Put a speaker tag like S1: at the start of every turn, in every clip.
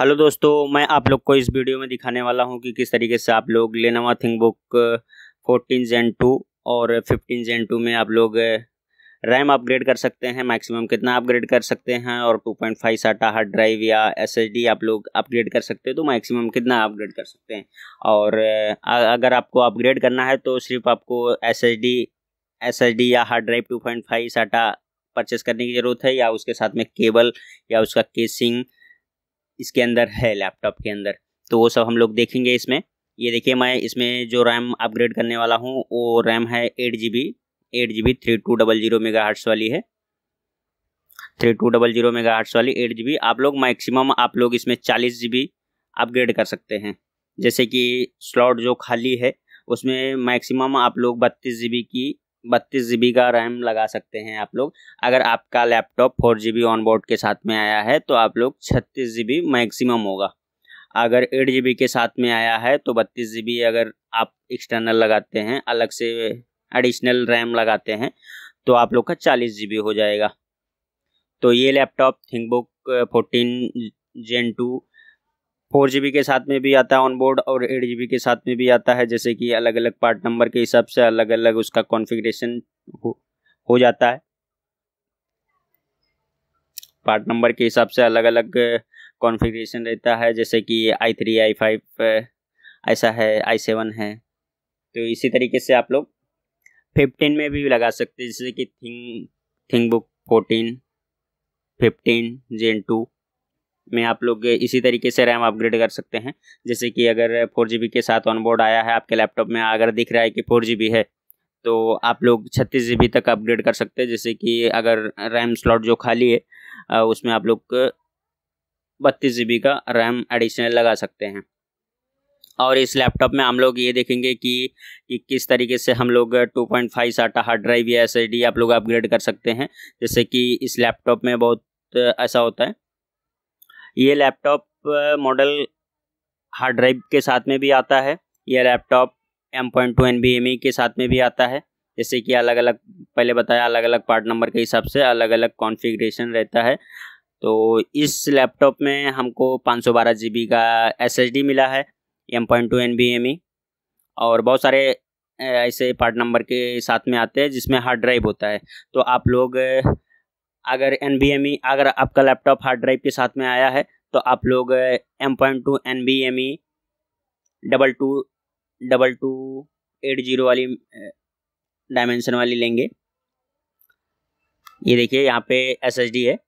S1: hello दोस्तों मैं आप लोग को इस वीडियो में दिखाने वाला हूं कि किस तरीके से आप लोग Lenovo ThinkBook fourteen gen two और फिफ्टीन जेन टू में आप लोग रैम अपग्रेड कर सकते हैं मैक्सिमम कितना अपग्रेड कर सकते हैं और 2.5 point five SATA hard drive या एस आप लोग अपग्रेड कर सकते हैं तो मैक्सिमम कितना अपग्रेड कर सकते हैं और अगर आपको अपग्रेड करना है तो सिर्फ आपको एस एसएसडी या hard drive two point five SATA purchase करने की ज़रूरत है या उसके साथ में केबल या उसका केसिंग इसके अंदर है लैपटॉप के अंदर तो वो सब हम लोग देखेंगे इसमें ये देखिए मैं इसमें जो रैम अपग्रेड करने वाला हूँ वो रैम है eight G B eight G B three two double zero megahertz वाली है three two double zero megahertz वाली एट जी बी आप लोग मैक्सिमम आप लोग इसमें चालीस जी बी अपग्रेड कर सकते हैं जैसे कि स्लॉट जो खाली है उसमें मैक्सिमम आप लोग बत्तीस जी बी की बत्तीस जी का रैम लगा सकते हैं आप लोग अगर आपका laptop four G on board के साथ में आया है तो आप लोग छत्तीस जी मैक्सिमम होगा अगर एट जी के साथ में आया है तो बत्तीस जी अगर आप एक्सटर्नल लगाते हैं अलग से एडिशनल रैम लगाते हैं तो आप लोग का चालीस जी हो जाएगा तो ये laptop ThinkBook fourteen gen two four G के साथ में भी आता है ऑन बोर्ड और एट जी के साथ में भी आता है जैसे कि अलग अलग पार्ट नंबर के हिसाब से अलग अलग उसका कॉन्फ़िगरेशन हो, हो जाता है पार्ट नंबर के हिसाब से अलग अलग कॉन्फ़िगरेशन रहता है जैसे कि आई थ्री आई फाइव ऐसा है आई सेवन है तो इसी तरीके से आप लोग फिफ्टीन में भी लगा सकते हैं जैसे कि thing thing book fourteen fifteen gen two में आप लोग इसी तरीके से रैम अपग्रेड कर सकते हैं जैसे कि अगर फोर जी के साथ ऑनबोर्ड आया है आपके लैपटॉप में अगर दिख रहा है कि फोर है तो आप लोग छत्तीस जी तक अपग्रेड कर सकते हैं जैसे कि अगर रैम स्लॉट जो खाली है उसमें आप लोग बत्तीस जी का रैम एडिशनल लगा सकते हैं और इस लैपटॉप में हम लोग ये देखेंगे कि, कि किस तरीके से हम लोग 2.5 पॉइंट साटा हार्ड ड्राइव या एस आप लोग अपग्रेड कर सकते हैं जैसे कि इस लैपटॉप में बहुत ऐसा होता है ये लैपटॉप मॉडल हार्ड ड्राइव के साथ में भी आता है यह laptop M point two N V M E के साथ में भी आता है जैसे कि अलग अलग पहले बताया अलग अलग पार्ट नंबर के हिसाब से अलग अलग कॉन्फ़िगरेशन रहता है तो इस लैपटॉप में हमको पाँच सौ बारह जी बी का एस एस डी मिला है M point two N V M E और बहुत सारे ऐसे पार्ट नंबर के साथ में आते हैं जिसमें हार्ड ड्राइव होता है तो आप लोग अगर एन e, अगर आपका लैपटॉप हार्ड ड्राइव के साथ में आया है तो आप लोग M point two N V M E double two double two eight zero वाली डायमेंशन वाली लेंगे ये देखिए यहाँ पे एस एस डी है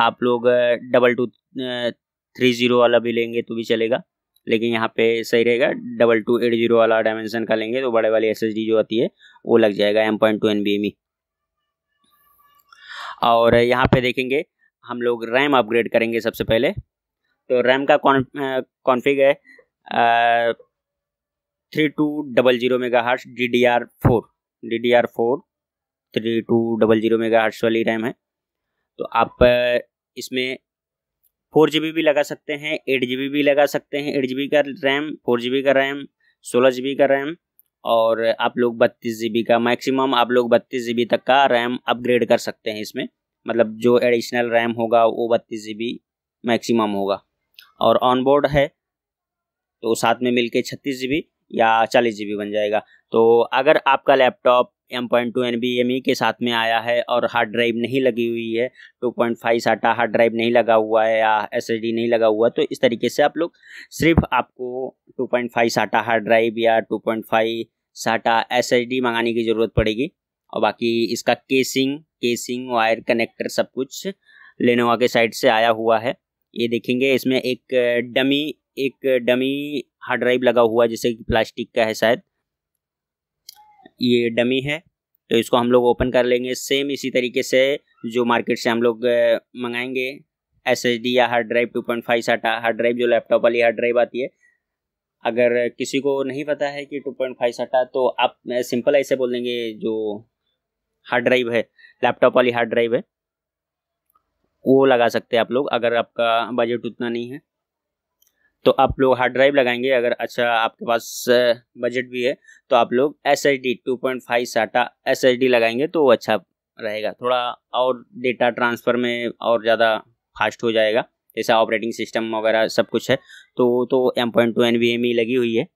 S1: आप लोग डबल टू थ्री ज़ीरो वाला भी लेंगे तो भी चलेगा लेकिन यहाँ पे सही रहेगा डबल टू एट जीरो वाला डायमेंशन का लेंगे तो बड़े वाली एस एच डी जो आती है वो लग जाएगा M point two N V M E और यहाँ पे देखेंगे हम लोग रैम अपग्रेड करेंगे सबसे पहले तो रैम का कॉन्फिग है three two double zero megahertz D D R four D D R four three two double zero megahertz वाली रैम है तो आप इसमें फोर जी बी भी लगा सकते हैं एट जी बी भी लगा सकते हैं एट जी बी का रैम फोर जी बी का रैम सोलह जी बी का रैम और आप लोग बत्तीस जी का मैक्सिमम आप लोग बत्तीस जी तक का रैम अपग्रेड कर सकते हैं इसमें मतलब जो एडिशनल रैम होगा वो बत्तीस जी मैक्सिमम होगा और ऑनबोर्ड है तो साथ में मिलके छत्तीस जी या चालीस जी बन जाएगा तो अगर आपका laptop M point two N V M E के साथ में आया है और हार्ड ड्राइव नहीं लगी हुई है two point five SATA hard drive नहीं लगा हुआ है या एस एस डी नहीं लगा हुआ तो इस तरीके से आप लोग सिर्फ आपको two point five SATA hard drive या two point five SATA S S D मंगाने की ज़रूरत पड़ेगी और बाकी इसका केसिंग केसिंग वायर कनेक्टर सब कुछ लेनोवा के साइड से आया हुआ है ये देखेंगे इसमें एक डमी एक डमी हार्ड ड्राइव लगा हुआ है जैसे कि प्लास्टिक का है शायद ये डमी है तो इसको हम लोग ओपन कर लेंगे सेम इसी तरीके से जो मार्केट से हम लोग मंगाएंगे एस या hard drive two point five SATA hard drive जो लैपटॉप वाली हार्ड ड्राइव आती है अगर किसी को नहीं पता है कि टू पॉइंट फाइव साटा तो आप सिंपल ऐसे बोल देंगे जो हार्ड ड्राइव है लैपटॉप वाली हार्ड ड्राइव है वो लगा सकते हैं आप लोग अगर आपका बजट उतना नहीं है तो आप लोग हार्ड ड्राइव लगाएंगे अगर अच्छा आपके पास बजट भी है तो आप लोग S H D two point five SATA S H D लगाएंगे तो अच्छा रहेगा थोड़ा और डेटा ट्रांसफ़र में और ज़्यादा फास्ट हो जाएगा जैसा ऑपरेटिंग सिस्टम वगैरह सब कुछ है तो वो तो M point two N V M E लगी हुई है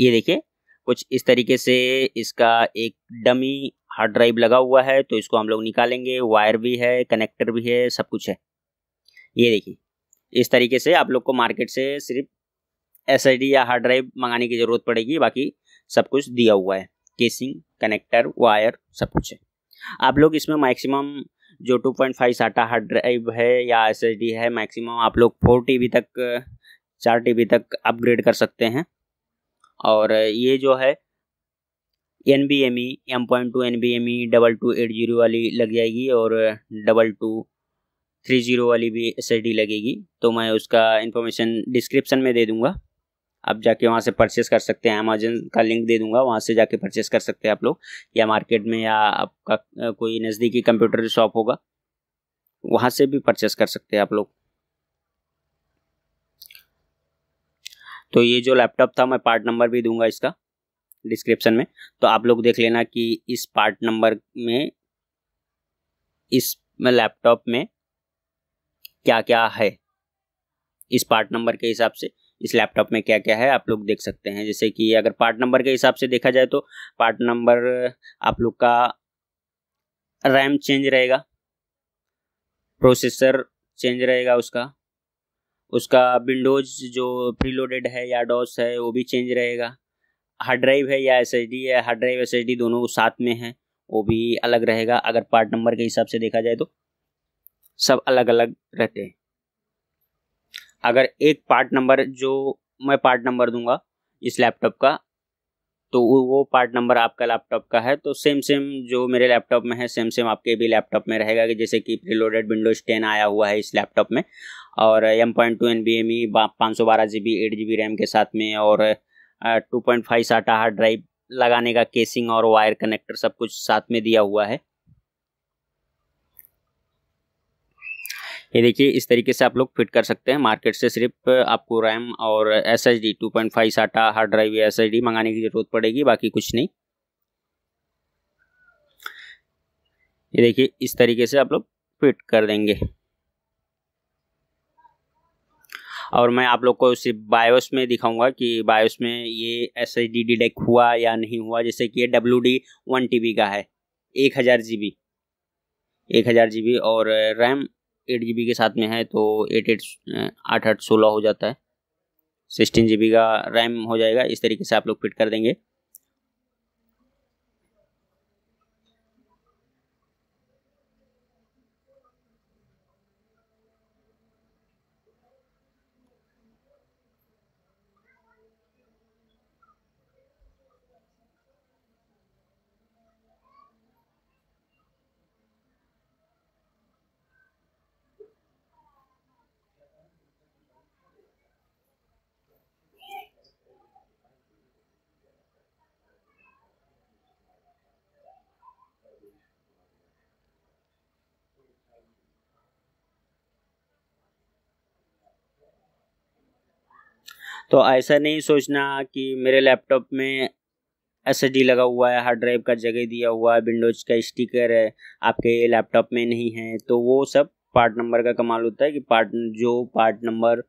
S1: ये देखिए कुछ इस तरीके से इसका एक डमी हार्ड ड्राइव लगा हुआ है तो इसको हम लोग निकालेंगे वायर भी है कनेक्टर भी है सब कुछ है ये देखिए इस तरीके से आप लोग को मार्केट से सिर्फ एस या हार्ड ड्राइव मंगाने की ज़रूरत पड़ेगी बाकी सब कुछ दिया हुआ है केसिंग कनेक्टर वायर सब कुछ है आप लोग इसमें मैक्सिमम जो 2.5 पॉइंट साटा हार्ड ड्राइव है या एस है मैक्सिमम आप लोग फोर टी तक चार टी तक अपग्रेड कर सकते हैं और ये जो है N V M E M point two N V M E double two eight zero वाली लग जाएगी और डबल टू थ्री जीरो वाली भी एस एस डी लगेगी तो मैं उसका इन्फॉर्मेशन डिस्क्रिप्शन में दे दूँगा आप जाके वहाँ से परचेस कर सकते हैं अमेजन का लिंक दे दूँगा वहाँ से जाके परचेस कर सकते हैं आप लोग या मार्केट में या आपका कोई नज़दीकी कंप्यूटर शॉप होगा वहाँ से भी परचेस कर सकते हैं आप लोग तो ये जो लैपटॉप था मैं पार्ट नंबर भी दूंगा इसका डिस्क्रिप्शन में तो आप लोग देख लेना कि इस पार्ट नंबर में इस लैपटॉप में क्या क्या है इस पार्ट नंबर के हिसाब से इस लैपटॉप में क्या क्या है आप लोग देख सकते हैं जैसे कि अगर पार्ट नंबर के हिसाब से देखा जाए तो पार्ट नंबर आप लोग का रैम चेंज रहेगा प्रोसेसर चेंज रहेगा उसका उसका विंडोज जो प्रीलोडेड है या डॉस है वो भी चेंज रहेगा हार्ड ड्राइव है या एस है हार्ड ड्राइव एस दोनों साथ में हैं वो भी अलग रहेगा अगर पार्ट नंबर के हिसाब से देखा जाए तो सब अलग अलग रहते हैं अगर एक पार्ट नंबर जो मैं पार्ट नंबर दूंगा इस लैपटॉप का तो वो पार्ट नंबर आपका लैपटॉप का है तो सेम सेम जो मेरे लैपटॉप में है सेम सेम आपके भी लैपटॉप में रहेगा कि जैसे कि प्रीलोडेड विंडोज टेन आया हुआ है इस लैपटॉप में और M point two N V M E पाँच सौ बारह G B eight G B RAM के साथ में और two point five SATA hard drive लगाने का केसिंग और वायर कनेक्टर सब कुछ साथ में दिया हुआ है ये देखिए इस तरीके से आप लोग फिट कर सकते हैं मार्केट से सिर्फ आपको रैम और S H D two point five SATA hard drive या एस एच डी मंगाने की ज़रूरत पड़ेगी बाकी कुछ नहीं ये देखिए इस तरीके से आप लोग फिट कर देंगे और मैं आप लोग को सिर्फ बायोस में दिखाऊंगा कि बायोस में ये एस एच डी डिडेक्ट हुआ या नहीं हुआ जैसे कि ये W D one T B का है एक हज़ार जी बी एक हज़ार जी बी और रैम एट जी बी के साथ में है तो एट एट आठ आठ सोलह हो जाता है सिक्सटीन जी बी का रैम हो जाएगा इस तरीके से आप लोग फिट कर देंगे तो ऐसा नहीं सोचना कि मेरे लैपटॉप में एस लगा हुआ है हार्ड ड्राइव का जगह दिया हुआ है विंडोज़ का स्टिकर है आपके लैपटॉप में नहीं है तो वो सब पार्ट नंबर का कमाल होता है कि पार्ट जो पार्ट नंबर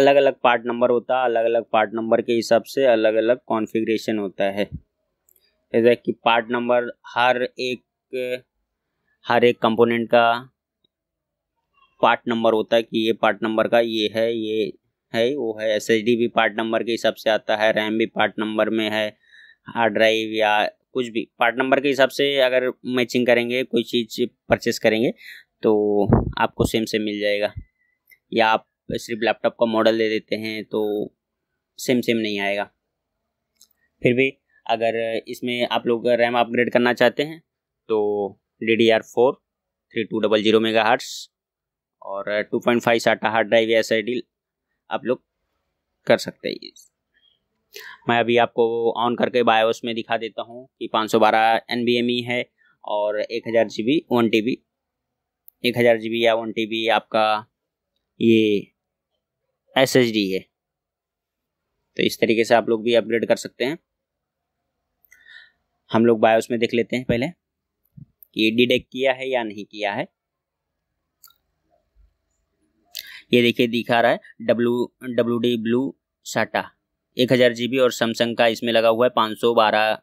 S1: अलग अलग पार्ट नंबर होता है अलग अलग पार्ट नंबर के हिसाब से अलग अलग कॉन्फ़िगरेशन होता है जैसे कि पार्ट नंबर हर एक हर एक कंपोनेंट का पार्ट नंबर होता है कि ये पार्ट नंबर का ये है ये है वो है एस भी पार्ट नंबर के हिसाब से आता है रैम भी पार्ट नंबर में है हार्ड ड्राइव या कुछ भी पार्ट नंबर के हिसाब से अगर मैचिंग करेंगे कोई चीज़ परचेस करेंगे तो आपको सेम सेम मिल जाएगा या आप सिर्फ लैपटॉप का मॉडल दे देते हैं तो सेम सेम नहीं आएगा फिर भी अगर इसमें आप लोग रैम अपग्रेड करना चाहते हैं तो D D R four three two double zero megahertz और two point five SATA hard drive या एस आई डी आप लोग कर सकते हैं मैं अभी आपको ऑन करके बायोस में दिखा देता हूँ कि 512 सौ बारह e है और एक हज़ार G B one T B एक हज़ार जी बी या वन टी बी आपका ये एस एस डी है तो इस तरीके से आप लोग भी अपग्रेड कर सकते हैं हम लोग बायोस में देख लेते हैं पहले कि डिडेक्ट e किया है या नहीं किया है ये देखिए दिखा रहा है डब्लू डब्लू डी ब्लू साटा एक हज़ार जी और सैमसंग का इसमें लगा हुआ है पाँच सौ बारह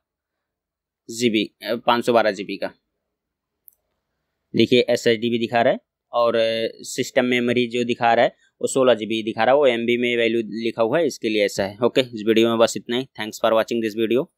S1: जी बी पाँच सौ बारह जी बी का देखिए एस एच डी भी दिखा रहा है और सिस्टम मेमोरी जो दिखा रहा है वो सोलह जी दिखा रहा है वो एम में वैल्यू लिखा हुआ है इसके लिए ऐसा है ओके इस वीडियो में बस इतना ही thanks for watching this video